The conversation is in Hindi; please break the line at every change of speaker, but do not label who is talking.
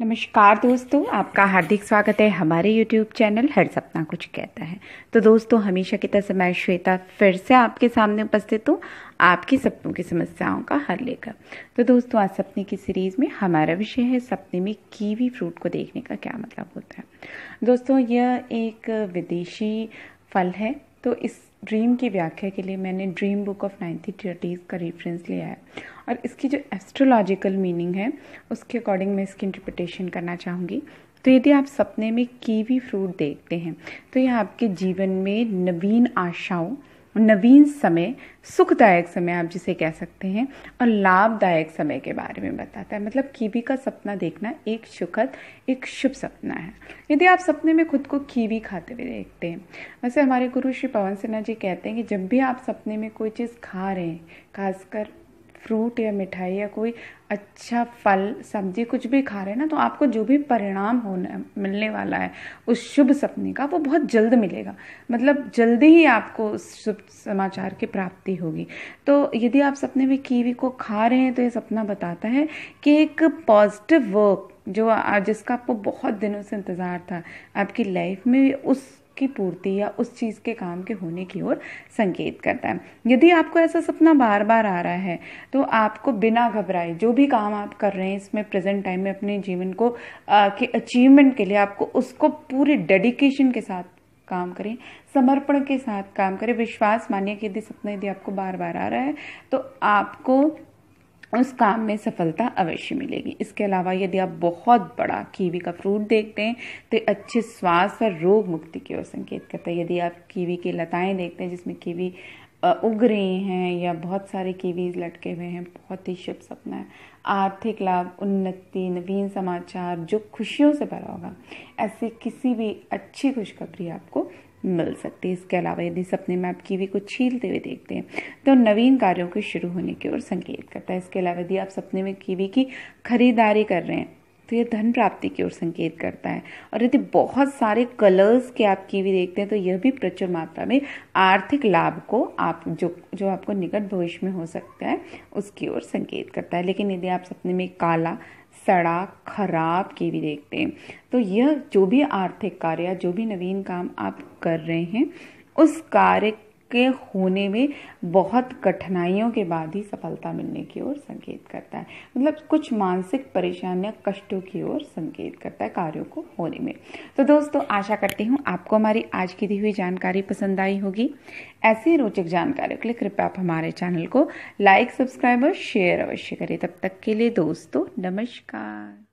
नमस्कार दोस्तों आपका हार्दिक स्वागत है हमारे यूट्यूब चैनल हर सपना कुछ कहता है तो दोस्तों हमेशा की तरह मैं श्वेता फिर से आपके सामने उपस्थित हूँ आपकी सपनों की समस्याओं का हल लेकर तो दोस्तों आज सपने की सीरीज़ में हमारा विषय है सपने में कीवी फ्रूट को देखने का क्या मतलब होता है दोस्तों यह एक विदेशी फल है तो इस ड्रीम की व्याख्या के लिए मैंने dream book of nineteen thirties का रेफरेंस लिया है और इसकी जो एस्ट्रोलॉजिकल मीनिंग है उसके अकॉर्डिंग मैं इसकी इंटरप्रिटेशन करना चाहूँगी तो यदि आप सपने में कीवी फ्रूट देखते हैं तो यह आपके जीवन में नवीन आशाओं नवीन समय सुखदायक समय आप जिसे कह सकते हैं और लाभदायक समय के बारे में बताता है मतलब कीवी का सपना देखना एक सुखद एक शुभ सपना है यदि आप सपने में खुद को कीवी खाते हुए देखते हैं वैसे हमारे गुरु श्री पवन सिन्हा जी कहते हैं कि जब भी आप सपने में कोई चीज़ खा रहे हैं खासकर फ्रूट या मिठाई या कोई अच्छा फल सब्जी कुछ भी खा रहे हैं ना तो आपको जो भी परिणाम होने मिलने वाला है उस शुभ सपने का वो बहुत जल्द मिलेगा मतलब जल्दी ही आपको शुभ समाचार की प्राप्ति होगी तो यदि आप सपने में कीवी को खा रहे हैं तो ये सपना बताता है कि एक पॉजिटिव वर्क जो जिसका आपको बहुत दिनों से इंतज़ार था आपकी लाइफ में उस की पूर्ति या उस चीज़ के काम के होने की ओर संकेत करता है यदि आपको ऐसा सपना बार बार आ रहा है तो आपको बिना घबराए जो भी काम आप कर रहे हैं इसमें प्रेजेंट टाइम में अपने जीवन को आ, के अचीवमेंट के लिए आपको उसको पूरे डेडिकेशन के साथ काम करें समर्पण के साथ काम करें विश्वास मानिए कि यदि सपना यदि आपको बार बार आ रहा है तो आपको उस काम में सफलता अवश्य मिलेगी इसके अलावा यदि आप बहुत बड़ा कीवी का फ्रूट देखते हैं तो अच्छे स्वास्थ्य और रोग मुक्ति की ओर संकेत करता है यदि आप कीवी की लताएं देखते हैं जिसमें कीवी उग रहे हैं या बहुत सारे कीवीज लटके हुए हैं बहुत ही शुभ सपना है आर्थिक लाभ उन्नति नवीन समाचार जो खुशियों से भरा होगा ऐसी किसी भी अच्छी खुशखबरी आपको मिल सकती है इसके अलावा यदि सपने में आप कीवी को छीलते हुए देखते हैं तो नवीन कार्यों के शुरू होने की ओर संकेत करता है इसके अलावा यदि आप सपने में कीवी की खरीदारी कर रहे हैं तो यह धन प्राप्ति की ओर संकेत करता है और यदि बहुत सारे कलर्स के आप कीवी देखते हैं तो यह भी प्रचुर मात्रा में आर्थिक लाभ को आप जो जो आपको निकट भविष्य में हो सकता है उसकी ओर संकेत करता है लेकिन यदि आप सपने में काला सड़ा खराब कीवी देखते हैं तो यह जो भी आर्थिक कार्य जो भी नवीन काम आप कर रहे हैं उस कार्य के होने में बहुत कठिनाइयों के बाद ही सफलता मिलने की ओर संकेत करता है मतलब कुछ मानसिक परेशानियां कष्टों की ओर संकेत करता है कार्यों को होने में तो दोस्तों आशा करती हूँ आपको हमारी आज की दी हुई जानकारी पसंद आई होगी ऐसी रोचक जानकारियों के लिए कृपया आप हमारे चैनल को लाइक सब्सक्राइब और शेयर अवश्य करें तब तक के लिए दोस्तों नमस्कार